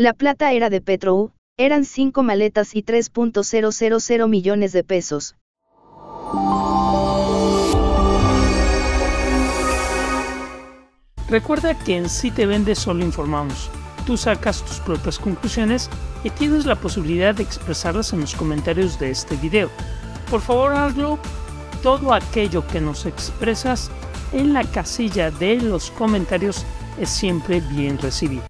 La plata era de Petro, eran 5 maletas y 3.000 millones de pesos. Recuerda que en Si Te Vende solo informamos. Tú sacas tus propias conclusiones y tienes la posibilidad de expresarlas en los comentarios de este video. Por favor hazlo. Todo aquello que nos expresas en la casilla de los comentarios es siempre bien recibido.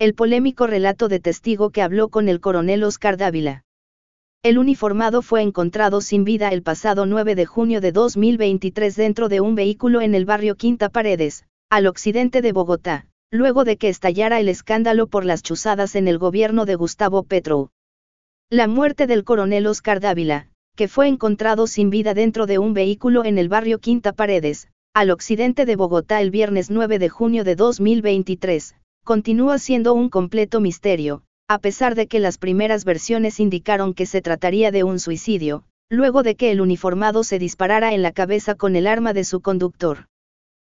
el polémico relato de testigo que habló con el coronel Oscar Dávila. El uniformado fue encontrado sin vida el pasado 9 de junio de 2023 dentro de un vehículo en el barrio Quinta Paredes, al occidente de Bogotá, luego de que estallara el escándalo por las chuzadas en el gobierno de Gustavo Petro. La muerte del coronel Oscar Dávila, que fue encontrado sin vida dentro de un vehículo en el barrio Quinta Paredes, al occidente de Bogotá el viernes 9 de junio de 2023, continúa siendo un completo misterio, a pesar de que las primeras versiones indicaron que se trataría de un suicidio, luego de que el uniformado se disparara en la cabeza con el arma de su conductor.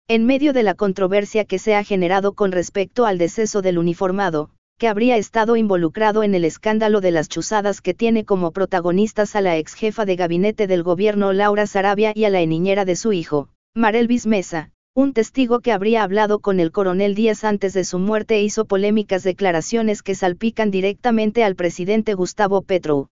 En medio de la controversia que se ha generado con respecto al deceso del uniformado, que habría estado involucrado en el escándalo de las chuzadas que tiene como protagonistas a la ex jefa de gabinete del gobierno Laura Sarabia y a la niñera de su hijo, Marelvis Mesa, un testigo que habría hablado con el coronel días antes de su muerte hizo polémicas declaraciones que salpican directamente al presidente Gustavo Petro.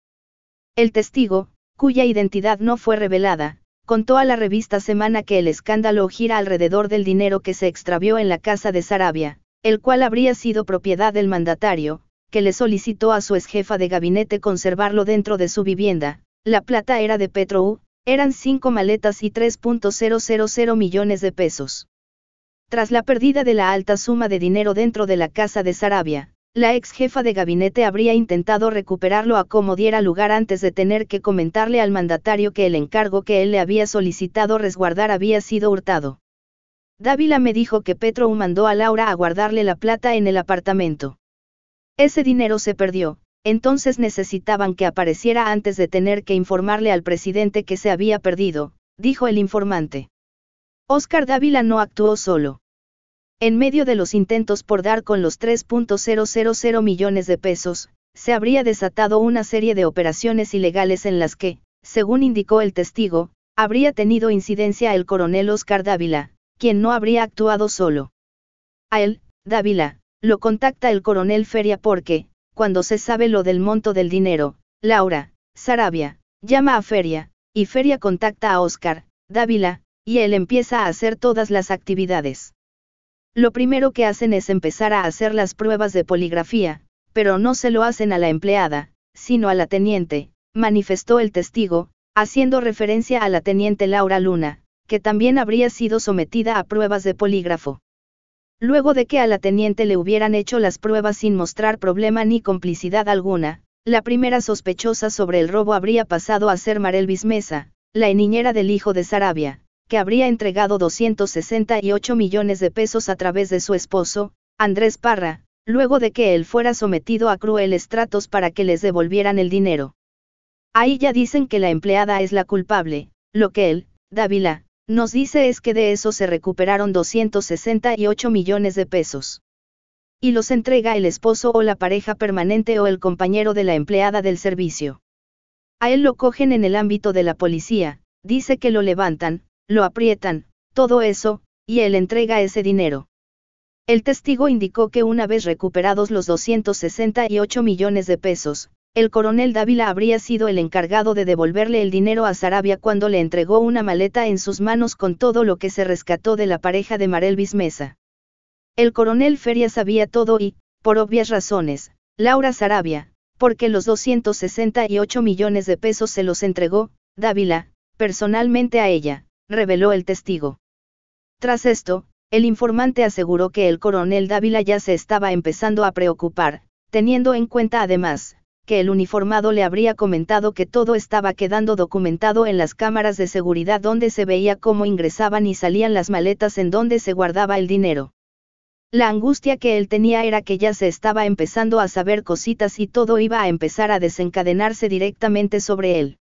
El testigo, cuya identidad no fue revelada, contó a la revista Semana que el escándalo gira alrededor del dinero que se extravió en la casa de Sarabia, el cual habría sido propiedad del mandatario, que le solicitó a su exjefa de gabinete conservarlo dentro de su vivienda. La plata era de Petro, eran cinco maletas y 3.000 millones de pesos. Tras la pérdida de la alta suma de dinero dentro de la casa de Sarabia, la ex jefa de gabinete habría intentado recuperarlo a como diera lugar antes de tener que comentarle al mandatario que el encargo que él le había solicitado resguardar había sido hurtado. Dávila me dijo que Petro mandó a Laura a guardarle la plata en el apartamento. Ese dinero se perdió, entonces necesitaban que apareciera antes de tener que informarle al presidente que se había perdido, dijo el informante. Oscar Dávila no actuó solo. En medio de los intentos por dar con los 3.000 millones de pesos, se habría desatado una serie de operaciones ilegales en las que, según indicó el testigo, habría tenido incidencia el coronel Oscar Dávila, quien no habría actuado solo. A él, Dávila, lo contacta el coronel Feria porque, cuando se sabe lo del monto del dinero, Laura, Sarabia, llama a Feria, y Feria contacta a Oscar, Dávila, y él empieza a hacer todas las actividades. Lo primero que hacen es empezar a hacer las pruebas de poligrafía, pero no se lo hacen a la empleada, sino a la teniente, manifestó el testigo, haciendo referencia a la teniente Laura Luna, que también habría sido sometida a pruebas de polígrafo. Luego de que a la teniente le hubieran hecho las pruebas sin mostrar problema ni complicidad alguna, la primera sospechosa sobre el robo habría pasado a ser Marel Bismesa, la niñera del hijo de Sarabia, que habría entregado 268 millones de pesos a través de su esposo, Andrés Parra, luego de que él fuera sometido a crueles tratos para que les devolvieran el dinero. Ahí ya dicen que la empleada es la culpable, lo que él, Dávila, nos dice es que de eso se recuperaron 268 millones de pesos. Y los entrega el esposo o la pareja permanente o el compañero de la empleada del servicio. A él lo cogen en el ámbito de la policía, dice que lo levantan, lo aprietan, todo eso, y él entrega ese dinero. El testigo indicó que una vez recuperados los 268 millones de pesos, el coronel Dávila habría sido el encargado de devolverle el dinero a Sarabia cuando le entregó una maleta en sus manos con todo lo que se rescató de la pareja de Marelvis Mesa. El coronel Feria sabía todo y, por obvias razones, Laura Sarabia, porque los 268 millones de pesos se los entregó, Dávila, personalmente a ella, reveló el testigo. Tras esto, el informante aseguró que el coronel Dávila ya se estaba empezando a preocupar, teniendo en cuenta además, que el uniformado le habría comentado que todo estaba quedando documentado en las cámaras de seguridad donde se veía cómo ingresaban y salían las maletas en donde se guardaba el dinero. La angustia que él tenía era que ya se estaba empezando a saber cositas y todo iba a empezar a desencadenarse directamente sobre él.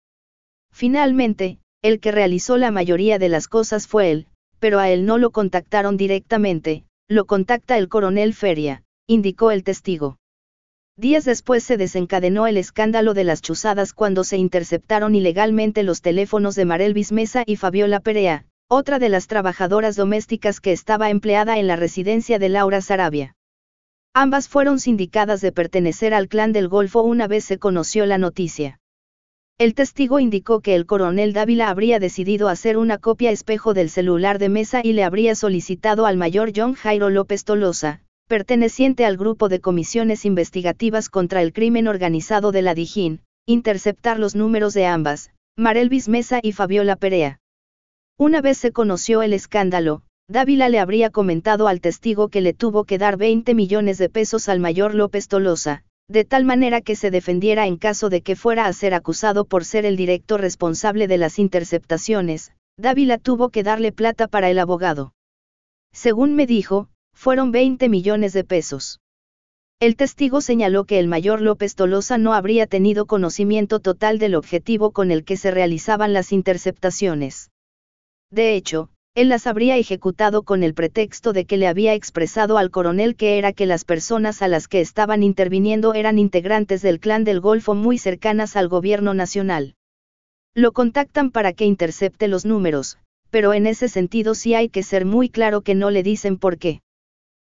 Finalmente, el que realizó la mayoría de las cosas fue él, pero a él no lo contactaron directamente, lo contacta el coronel Feria, indicó el testigo. Días después se desencadenó el escándalo de las chuzadas cuando se interceptaron ilegalmente los teléfonos de Marelvis Mesa y Fabiola Perea, otra de las trabajadoras domésticas que estaba empleada en la residencia de Laura Sarabia. Ambas fueron sindicadas de pertenecer al clan del Golfo una vez se conoció la noticia. El testigo indicó que el coronel Dávila habría decidido hacer una copia espejo del celular de mesa y le habría solicitado al mayor John Jairo López Tolosa, perteneciente al grupo de comisiones investigativas contra el crimen organizado de la Dijín, interceptar los números de ambas, Marelvis Mesa y Fabiola Perea. Una vez se conoció el escándalo, Dávila le habría comentado al testigo que le tuvo que dar 20 millones de pesos al mayor López Tolosa, de tal manera que se defendiera en caso de que fuera a ser acusado por ser el directo responsable de las interceptaciones, Dávila tuvo que darle plata para el abogado. Según me dijo, fueron 20 millones de pesos. El testigo señaló que el mayor López Tolosa no habría tenido conocimiento total del objetivo con el que se realizaban las interceptaciones. De hecho, él las habría ejecutado con el pretexto de que le había expresado al coronel que era que las personas a las que estaban interviniendo eran integrantes del clan del Golfo muy cercanas al gobierno nacional. Lo contactan para que intercepte los números, pero en ese sentido sí hay que ser muy claro que no le dicen por qué.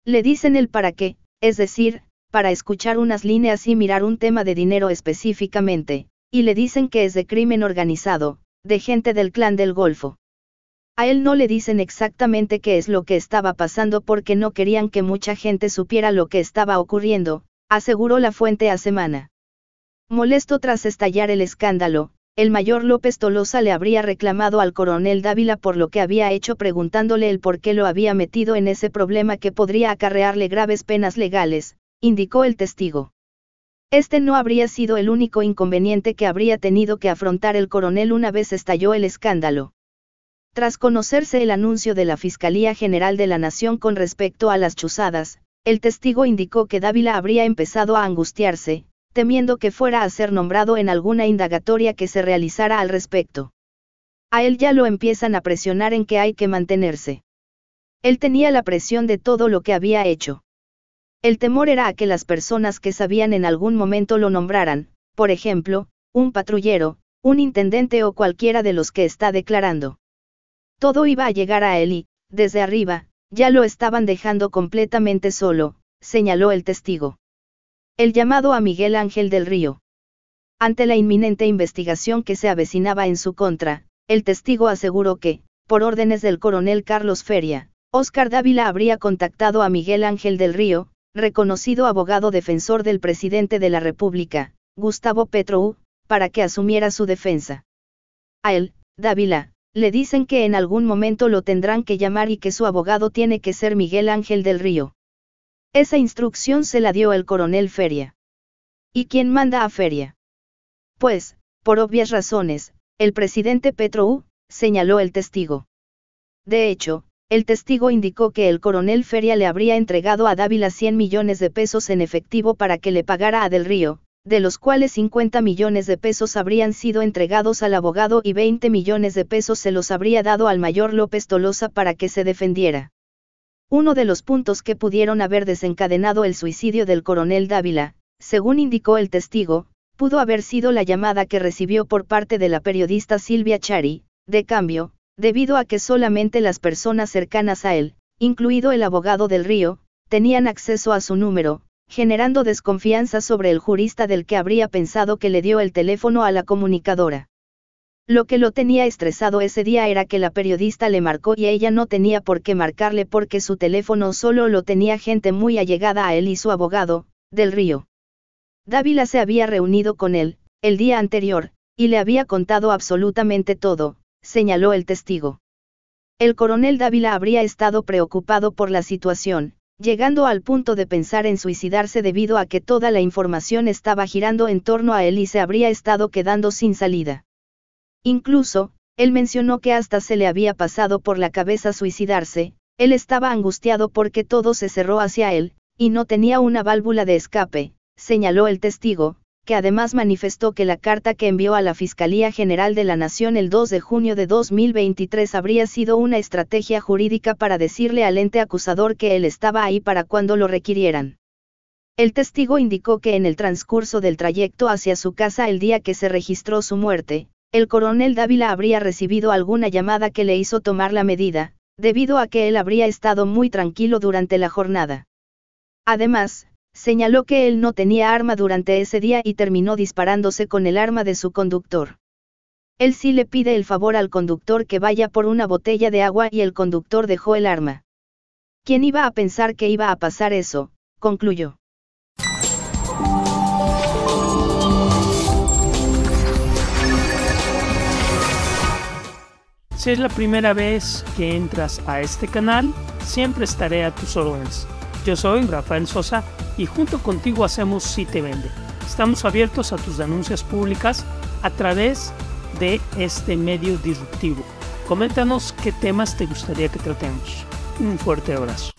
Le dicen el para qué, es decir, para escuchar unas líneas y mirar un tema de dinero específicamente, y le dicen que es de crimen organizado, de gente del clan del Golfo. A él no le dicen exactamente qué es lo que estaba pasando porque no querían que mucha gente supiera lo que estaba ocurriendo, aseguró la fuente a semana. Molesto tras estallar el escándalo, el mayor López Tolosa le habría reclamado al coronel Dávila por lo que había hecho preguntándole el por qué lo había metido en ese problema que podría acarrearle graves penas legales, indicó el testigo. Este no habría sido el único inconveniente que habría tenido que afrontar el coronel una vez estalló el escándalo. Tras conocerse el anuncio de la Fiscalía General de la Nación con respecto a las chuzadas, el testigo indicó que Dávila habría empezado a angustiarse, temiendo que fuera a ser nombrado en alguna indagatoria que se realizara al respecto. A él ya lo empiezan a presionar en que hay que mantenerse. Él tenía la presión de todo lo que había hecho. El temor era a que las personas que sabían en algún momento lo nombraran, por ejemplo, un patrullero, un intendente o cualquiera de los que está declarando. Todo iba a llegar a él y, desde arriba, ya lo estaban dejando completamente solo, señaló el testigo. El llamado a Miguel Ángel del Río. Ante la inminente investigación que se avecinaba en su contra, el testigo aseguró que, por órdenes del coronel Carlos Feria, Oscar Dávila habría contactado a Miguel Ángel del Río, reconocido abogado defensor del presidente de la República, Gustavo Petrou, para que asumiera su defensa. A él, Dávila, le dicen que en algún momento lo tendrán que llamar y que su abogado tiene que ser Miguel Ángel del Río. Esa instrucción se la dio el coronel Feria. ¿Y quién manda a Feria? Pues, por obvias razones, el presidente Petro señaló el testigo. De hecho, el testigo indicó que el coronel Feria le habría entregado a Dávila 100 millones de pesos en efectivo para que le pagara a Del Río, de los cuales 50 millones de pesos habrían sido entregados al abogado y 20 millones de pesos se los habría dado al mayor López Tolosa para que se defendiera. Uno de los puntos que pudieron haber desencadenado el suicidio del coronel Dávila, según indicó el testigo, pudo haber sido la llamada que recibió por parte de la periodista Silvia Chari, de cambio, debido a que solamente las personas cercanas a él, incluido el abogado del río, tenían acceso a su número, generando desconfianza sobre el jurista del que habría pensado que le dio el teléfono a la comunicadora. Lo que lo tenía estresado ese día era que la periodista le marcó y ella no tenía por qué marcarle porque su teléfono solo lo tenía gente muy allegada a él y su abogado, del río. Dávila se había reunido con él, el día anterior, y le había contado absolutamente todo, señaló el testigo. El coronel Dávila habría estado preocupado por la situación, llegando al punto de pensar en suicidarse debido a que toda la información estaba girando en torno a él y se habría estado quedando sin salida. Incluso, él mencionó que hasta se le había pasado por la cabeza suicidarse, él estaba angustiado porque todo se cerró hacia él, y no tenía una válvula de escape, señaló el testigo, que además manifestó que la carta que envió a la Fiscalía General de la Nación el 2 de junio de 2023 habría sido una estrategia jurídica para decirle al ente acusador que él estaba ahí para cuando lo requirieran. El testigo indicó que en el transcurso del trayecto hacia su casa el día que se registró su muerte, el coronel Dávila habría recibido alguna llamada que le hizo tomar la medida, debido a que él habría estado muy tranquilo durante la jornada. Además, señaló que él no tenía arma durante ese día y terminó disparándose con el arma de su conductor. Él sí le pide el favor al conductor que vaya por una botella de agua y el conductor dejó el arma. ¿Quién iba a pensar que iba a pasar eso? concluyó. Si es la primera vez que entras a este canal, siempre estaré a tus órdenes. Yo soy Rafael Sosa y junto contigo hacemos Si Te Vende. Estamos abiertos a tus denuncias públicas a través de este medio disruptivo. Coméntanos qué temas te gustaría que tratemos. Un fuerte abrazo.